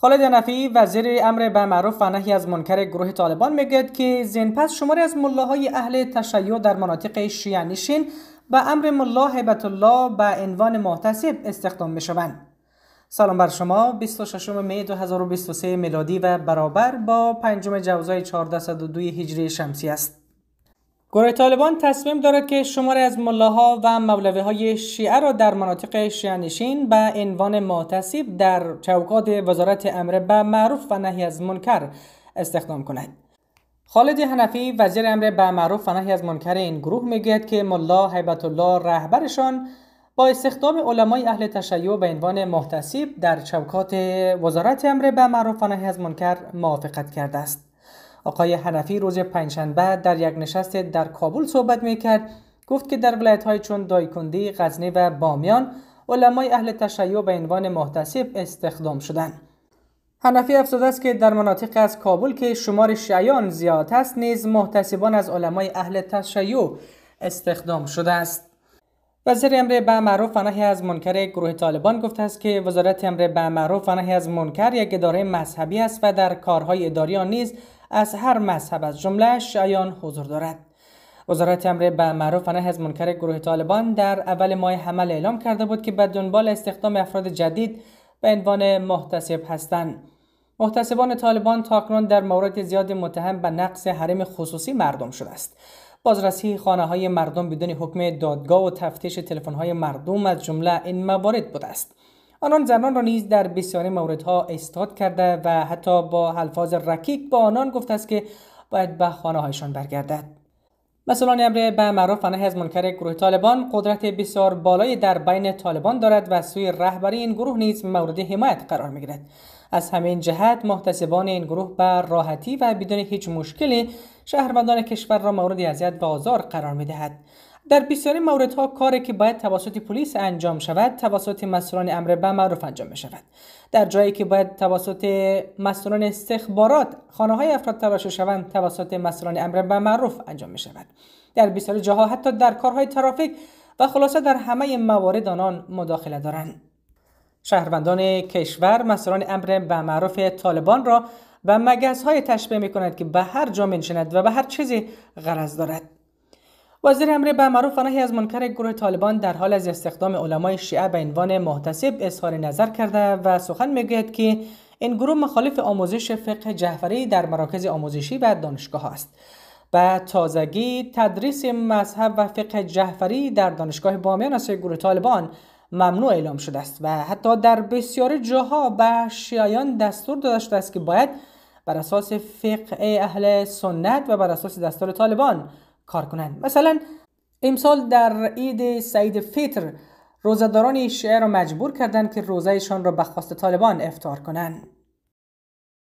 خالد نفی وزیر امر به معروف و نهی از منکر گروه طالبان میگوید که پس شماری از ملاهای اهل تشیع در مناطق شیعه نشین به امر ملا هبت الله به عنوان محتسب استخدام میشوند سلام بر شما 26 می 2023 میلادی و برابر با 5 جوزای 1402 هجری شمسی است گروه طالبان تصمیم دارد که شماری از ملاها و مولوی های شیعه را در مناطق شیعنشین به عنوان معتصیب در چوکات وزارت امر به معروف و نهی از منکر استخدام کند. خالد حنفی وزیر امر به معروف و نهی از منکر این گروه میگوید که ملا حیبت الله رهبرشان با استخدام علمای اهل تشیع به عنوان محتسب در چوکات وزارت امر به معروف و نهی از منکر موافقت کرده است. آقای حنفی روز پنجشنبه در یک نشست در کابل صحبت می کرد گفت که در ولایت های چون دایکندی، غزنی و بامیان علمای اهل تشیع به عنوان محتسب استخدام شدند. حنفی افزوده است که در مناطق از کابل که شمار شیعیان زیاد است نیز محتسبان از علمای اهل تشیع استخدام شده است. وزیر امر به معروف و از منکر گروه طالبان گفته است که وزارت امر به معروف و از منکر یک اداره مذهبی است و در کارهای اداری نیز از هر مذهب از جمله شیعیان حضور دارد وزارت امر به معروف و نهی از منکر گروه طالبان در اول ماه حمل اعلام کرده بود که به دنبال استخدام افراد جدید به عنوان محتسب هستند محتسبان طالبان تاکنون در مورد زیاد متهم به نقص حرم خصوصی مردم شده است بازرسی خانه های مردم بدون حکم دادگاه و تفتیش تلفن های مردم از جمله این موارد بوده است آنان زنان را نیز در بسیاری موردها استاد کرده و حتی با الفاظ رکیک با آنان گفته است که باید به خانه هایشان برگردد مثلا امر به معروف فنه از منکر گروه طالبان قدرت بسیار بالای در بین طالبان دارد و سوی رهبری این گروه نیز مورد حمایت قرار میگیرد از همین جهت محتسبان این گروه به راحتی و بدون هیچ مشکلی شهروندان کشور را مورد اذیت و آزار قرار میدهد در بسیاری موردها کاری که باید توسط پلیس انجام شود توسط مسئولان امر به معروف انجام شود در جایی که باید توسط مسئولان استخبارات خانه های افراد تلاش شوند توسط مسئولان امر به معروف انجام می شود در بسیاری جاها حتی در کارهای ترافیک و خلاصه در همه موارد آنان مداخله دارند شهروندان کشور مسئولان امر به معروف طالبان را به مگس های تشبیه می کند که به هر جا منشند و به هر چیزی غرض دارد وزیر امر به معروف و از منکر گروه طالبان در حال از استخدام علمای شیعه به عنوان محتسب اظهار نظر کرده و سخن میگوید که این گروه مخالف آموزش فقه جهفری در مراکز آموزشی و دانشگاه است. و تازگی تدریس مذهب و فقه جهفری در دانشگاه بامیان از گروه طالبان ممنوع اعلام شده است و حتی در بسیاری جاها به شیعیان دستور داده شده است که باید بر اساس فقه اهل سنت و بر اساس دستور طالبان کار کنند مثلا امسال در عید سعید فطر روزداران شهر را مجبور کردند که روزهشان را به خواست طالبان افتار کنند